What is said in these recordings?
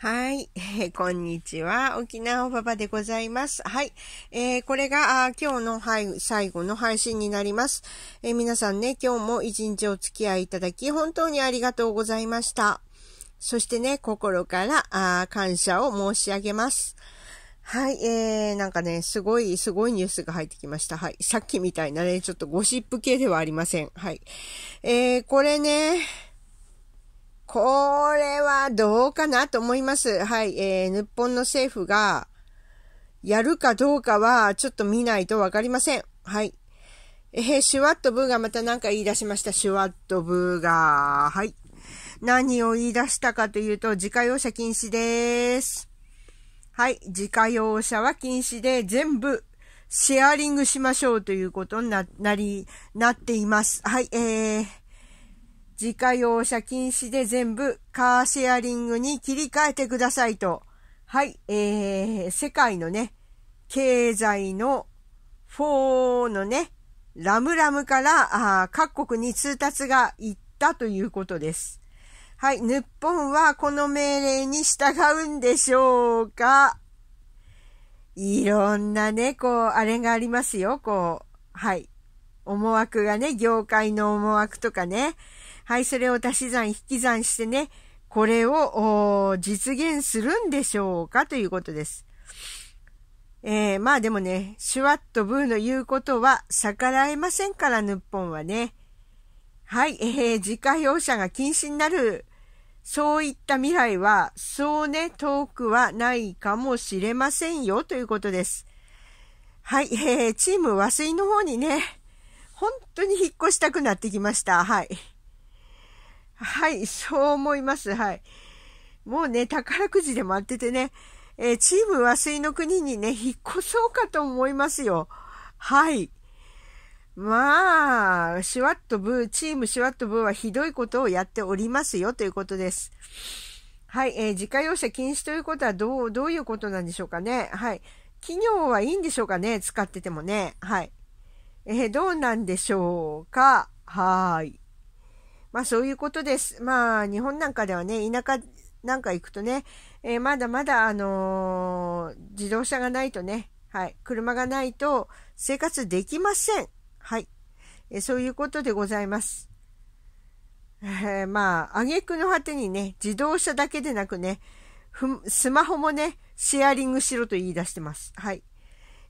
はい、えー、こんにちは。沖縄パパでございます。はい。えー、これがあ今日の、はい、最後の配信になります、えー、皆さんね、今日も一日お付き合いいただき、本当にありがとうございました。そしてね、心からあ感謝を申し上げます。はい、えー、なんかね、すごい、すごいニュースが入ってきました。はい。さっきみたいなね、ちょっとゴシップ系ではありません。はい。えー、これね、これはどうかなと思います。はい、えー、日本の政府がやるかどうかはちょっと見ないとわかりません。はい。えー、シュワットブーがまた何か言い出しました。シュワットブーが。はい。何を言い出したかというと、自家用車禁止です。はい。自家用車は禁止で、全部シェアリングしましょうということにな、なり、なっています。はい。えー、自家用車禁止で全部カーシェアリングに切り替えてくださいと。はい、えー、世界のね、経済の4のね、ラムラムからあ各国に通達が行ったということです。はい、日本はこの命令に従うんでしょうかいろんなね、こう、あれがありますよ、こう、はい。思惑がね、業界の思惑とかね、はい、それを足し算、引き算してね、これを実現するんでしょうかということです。えー、まあでもね、シュワッとブーの言うことは逆らえませんから、ヌッポンはね。はい、えー、自家用車が禁止になる。そういった未来は、そうね、遠くはないかもしれませんよ、ということです。はい、えー、チーム和水の方にね、本当に引っ越したくなってきました。はい。はい、そう思います。はい。もうね、宝くじで待っててね、えー、チーム和水の国にね、引っ越そうかと思いますよ。はい。まあ、シュワットブー、チームシュワットブーはひどいことをやっておりますよということです。はい、えー、自家用車禁止ということはどう、どういうことなんでしょうかね。はい。企業はいいんでしょうかね使っててもね。はい。えー、どうなんでしょうかはい。まあそういうことです。まあ日本なんかではね、田舎なんか行くとね、えー、まだまだあのー、自動車がないとね、はい、車がないと生活できません。はい。えー、そういうことでございます。えー、まあ、挙句の果てにね、自動車だけでなくね、スマホもね、シェアリングしろと言い出してます。はい。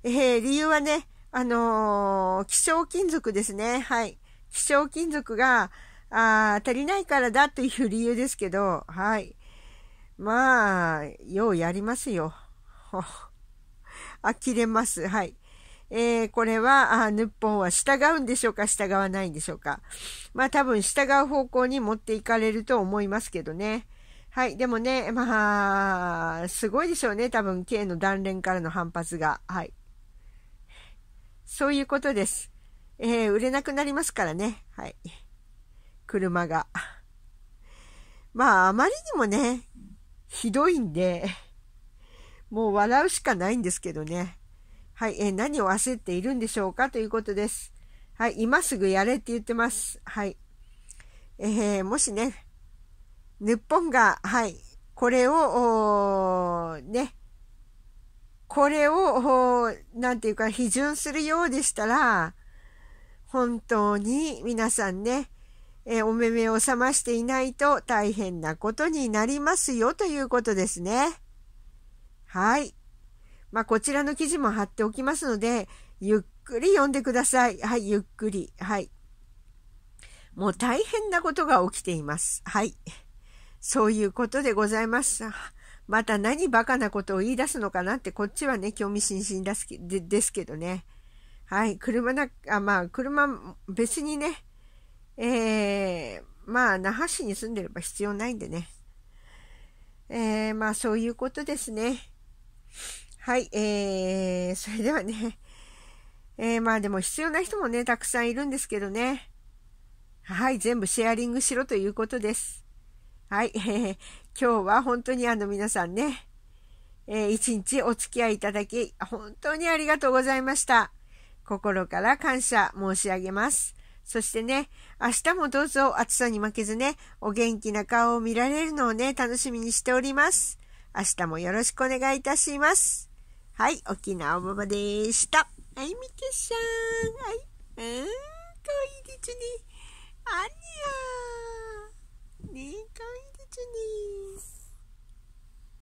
えー、理由はね、あのー、希少金属ですね。はい。希少金属が、あ足りないからだという理由ですけど、はい。まあ、ようやりますよ。呆れます。はい。えー、これは、あ、ヌッポンは従うんでしょうか従わないんでしょうかまあ多分従う方向に持っていかれると思いますけどね。はい。でもね、まあ、すごいでしょうね。多分、K の断連からの反発が。はい。そういうことです。えー、売れなくなりますからね。はい。車が。まあ、あまりにもね、ひどいんで、もう笑うしかないんですけどね。はい、え何を焦っているんでしょうかということです。はい、今すぐやれって言ってます。はい。えー、もしね、日本が、はい、これを、ね、これを、なんていうか、批准するようでしたら、本当に皆さんね、えー、お目目を覚ましていないと大変なことになりますよということですね。はい。まあ、こちらの記事も貼っておきますので、ゆっくり読んでください。はい、ゆっくり。はい。もう大変なことが起きています。はい。そういうことでございます。また何バカなことを言い出すのかなって、こっちはね、興味津々ですけどね。はい、車な、あ、まあ、車、別にね、えー、まあ、那覇市に住んでれば必要ないんでね。えー、まあ、そういうことですね。はい、えー、それではね。えー、まあでも必要な人もね、たくさんいるんですけどね。はい、全部シェアリングしろということです。はい、えー、今日は本当にあの皆さんね、えー、一日お付き合いいただき、本当にありがとうございました。心から感謝申し上げます。そしてね、明日もどうぞ暑さに負けずね、お元気な顔を見られるのをね、楽しみにしております。明日もよろしくお願いいたします。はい、沖縄ママでした。はい、みけしゃん。はい、うーん、かわいいですね。あにゃー。ねかわいいですね。